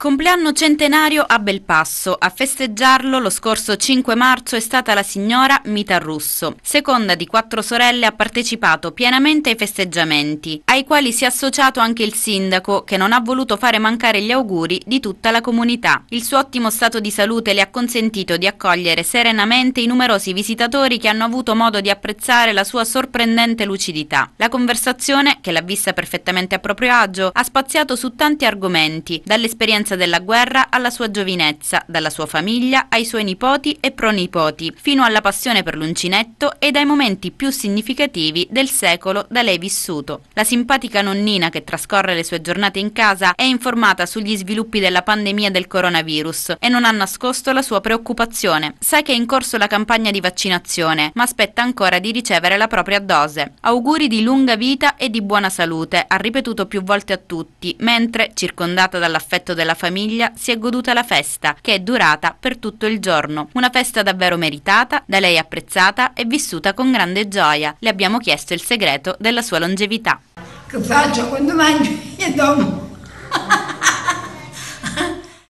Compleanno centenario a Belpasso. A festeggiarlo lo scorso 5 marzo è stata la signora Mita Russo. Seconda di quattro sorelle ha partecipato pienamente ai festeggiamenti, ai quali si è associato anche il sindaco che non ha voluto fare mancare gli auguri di tutta la comunità. Il suo ottimo stato di salute le ha consentito di accogliere serenamente i numerosi visitatori che hanno avuto modo di apprezzare la sua sorprendente lucidità. La conversazione, che l'ha vista perfettamente a proprio agio, ha spaziato su tanti argomenti, dall'esperienza sofferenza della guerra alla sua giovinezza, dalla sua famiglia ai suoi nipoti e pronipoti, fino alla passione per l'uncinetto e dai momenti più significativi del secolo da lei vissuto. La simpatica nonnina che trascorre le sue giornate in casa è informata sugli sviluppi della pandemia del coronavirus e non ha nascosto la sua preoccupazione. Sa che è in corso la campagna di vaccinazione, ma aspetta ancora di ricevere la propria dose. Auguri di lunga vita e di buona salute, ha ripetuto più volte a tutti, mentre, circondata dall'affetto della famiglia, famiglia si è goduta la festa, che è durata per tutto il giorno. Una festa davvero meritata, da lei apprezzata e vissuta con grande gioia. Le abbiamo chiesto il segreto della sua longevità. Che faccio quando mangio e dopo?